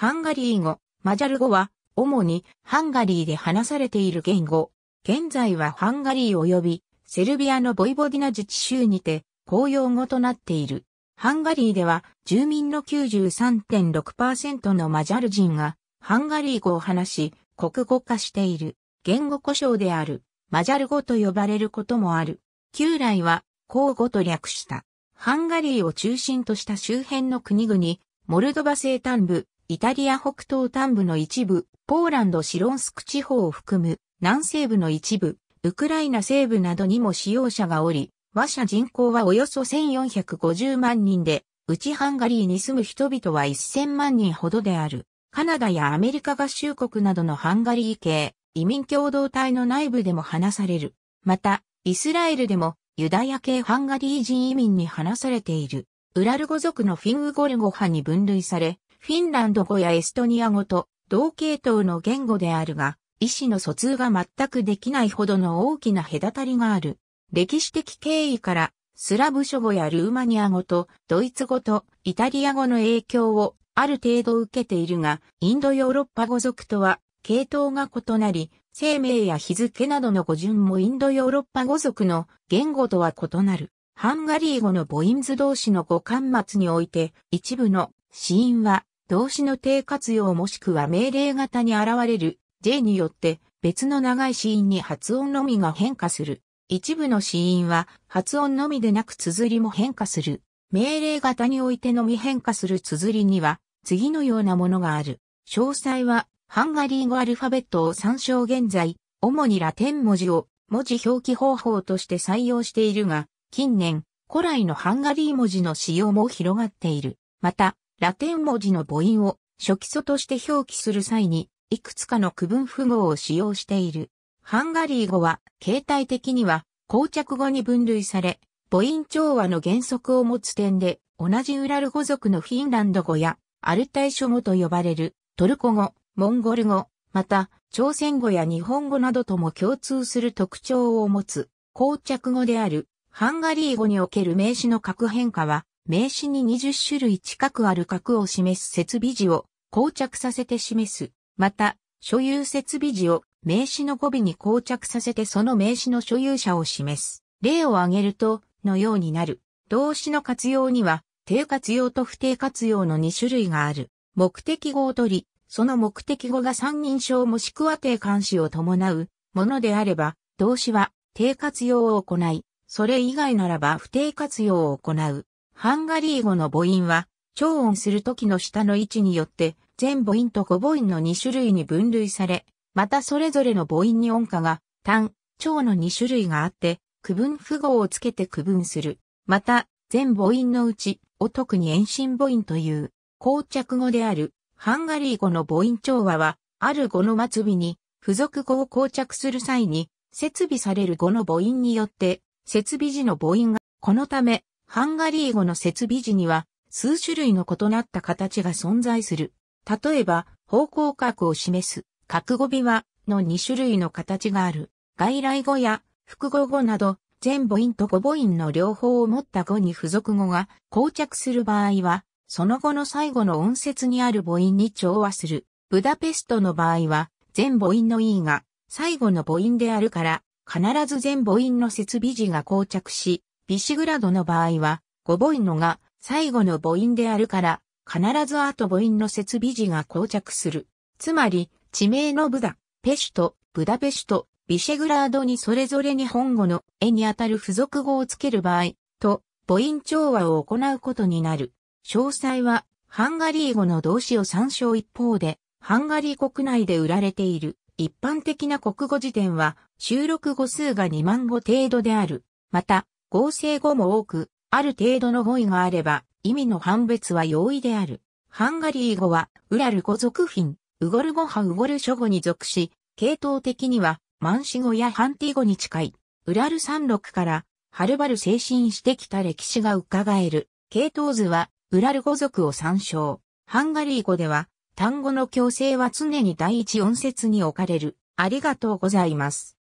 ハンガリー語、マジャル語は、主にハンガリーで話されている言語。現在はハンガリー及び、セルビアのボイボディナ自治州にて、公用語となっている。ハンガリーでは、住民の93.6%のマジャル人が、ハンガリー語を話し、国語化している。言語故障である、マジャル語と呼ばれることもある。旧来は、口語と略した。ハンガリーを中心とした周辺の国々、モルドバ西端部、イタリア北東端部の一部、ポーランドシロンスク地方を含む南西部の一部、ウクライナ西部などにも使用者がおり、和社人口はおよそ1450万人で、うちハンガリーに住む人々は1000万人ほどである。カナダやアメリカ合衆国などのハンガリー系、移民共同体の内部でも話される。また、イスラエルでもユダヤ系ハンガリー人移民に話されている。ウラル語族のフィングゴルゴ派に分類され、フィンランド語やエストニア語と同系統の言語であるが、意思の疎通が全くできないほどの大きな隔たりがある。歴史的経緯から、スラブ諸語やルーマニア語とドイツ語とイタリア語の影響をある程度受けているが、インドヨーロッパ語族とは系統が異なり、生命や日付などの語順もインドヨーロッパ語族の言語とは異なる。ハンガリー語の母音図同士の語間末において、一部の子音は動詞の低活用もしくは命令型に現れる J によって別の長い子音に発音のみが変化する。一部の子音は発音のみでなく綴りも変化する。命令型においてのみ変化する綴りには次のようなものがある。詳細はハンガリー語アルファベットを参照現在、主にラテン文字を文字表記方法として採用しているが、近年、古来のハンガリー文字の使用も広がっている。また、ラテン文字の母音を初期素として表記する際に、いくつかの区分符号を使用している。ハンガリー語は、形態的には、膠着語に分類され、母音調和の原則を持つ点で、同じウラル語族のフィンランド語や、アルタイ書語と呼ばれる、トルコ語、モンゴル語、また、朝鮮語や日本語などとも共通する特徴を持つ、膠着語である、ハンガリー語における名詞の核変化は、名詞に20種類近くある角を示す設備時を膠着させて示す。また、所有設備時を名詞の語尾に膠着させてその名詞の所有者を示す。例を挙げると、のようになる。動詞の活用には、定活用と不定活用の2種類がある。目的語を取り、その目的語が三人称もしくは定冠詞を伴うものであれば、動詞は定活用を行い、それ以外ならば不定活用を行う。ハンガリー語の母音は、長音する時の下の位置によって、全母音と語母音の2種類に分類され、またそれぞれの母音に音化が、単、長の2種類があって、区分符号をつけて区分する。また、全母音のうち、を特に遠心母音という、膠着語である、ハンガリー語の母音調和は、ある語の末尾に、付属語を膠着する際に、設備される語の母音によって、設備時の母音が、このため、ハンガリー語の設備時には数種類の異なった形が存在する。例えば、方向角を示す、角語尾は、の2種類の形がある。外来語や複語語など、全母音と語母音の両方を持った語に付属語が膠着する場合は、その後の最後の音節にある母音に調和する。ブダペストの場合は、全母音の E が最後の母音であるから、必ず全母音の設備字が膠着し、ビシグラドの場合は、5母音のが最後の母音であるから、必ず後母音の設備時が膠着する。つまり、地名のブダ、ペシュト、ブダペシュト、ビシェグラードにそれぞれ日本語の絵にあたる付属語をつける場合と母音調和を行うことになる。詳細はハンガリー語の動詞を参照一方で、ハンガリー国内で売られている一般的な国語辞典は収録語数が2万語程度である。また、合成語も多く、ある程度の語彙があれば、意味の判別は容易である。ハンガリー語は、ウラル語族フィン、ウゴル語派ウゴル諸語に属し、系統的には、マンシ語やハンティ語に近い、ウラル山麓から、はるばる精神してきた歴史が伺える。系統図は、ウラル語族を参照。ハンガリー語では、単語の強制は常に第一音節に置かれる。ありがとうございます。